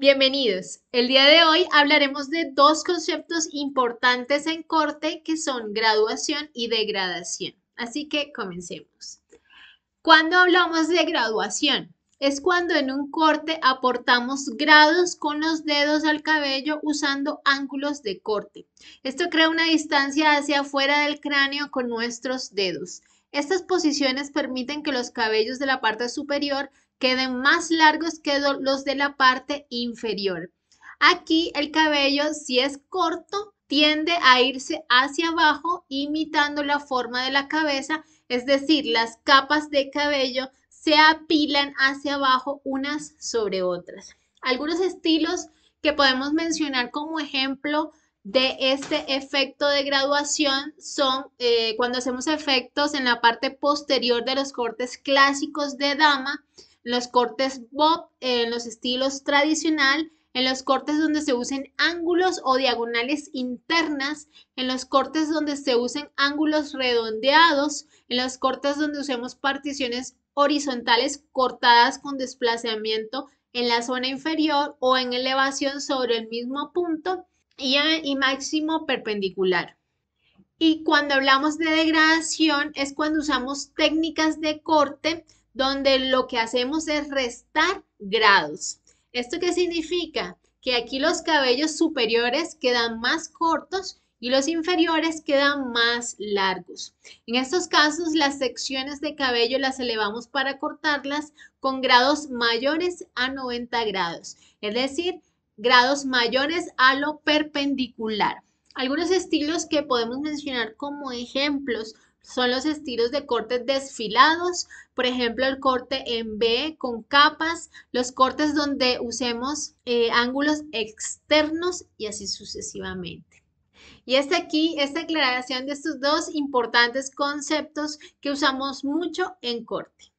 Bienvenidos. El día de hoy hablaremos de dos conceptos importantes en corte que son graduación y degradación. Así que comencemos. Cuando hablamos de graduación, es cuando en un corte aportamos grados con los dedos al cabello usando ángulos de corte. Esto crea una distancia hacia afuera del cráneo con nuestros dedos. Estas posiciones permiten que los cabellos de la parte superior queden más largos que los de la parte inferior. Aquí el cabello, si es corto, tiende a irse hacia abajo imitando la forma de la cabeza, es decir, las capas de cabello se apilan hacia abajo unas sobre otras. Algunos estilos que podemos mencionar como ejemplo de este efecto de graduación son eh, cuando hacemos efectos en la parte posterior de los cortes clásicos de dama, los cortes bob, en los estilos tradicional, en los cortes donde se usen ángulos o diagonales internas, en los cortes donde se usen ángulos redondeados, en los cortes donde usemos particiones horizontales cortadas con desplazamiento en la zona inferior o en elevación sobre el mismo punto y, y máximo perpendicular. Y cuando hablamos de degradación es cuando usamos técnicas de corte donde lo que hacemos es restar grados. ¿Esto qué significa? Que aquí los cabellos superiores quedan más cortos y los inferiores quedan más largos. En estos casos, las secciones de cabello las elevamos para cortarlas con grados mayores a 90 grados, es decir, grados mayores a lo perpendicular. Algunos estilos que podemos mencionar como ejemplos son los estilos de cortes desfilados, por ejemplo el corte en B con capas, los cortes donde usemos eh, ángulos externos y así sucesivamente. Y esta aquí esta aclaración de estos dos importantes conceptos que usamos mucho en corte.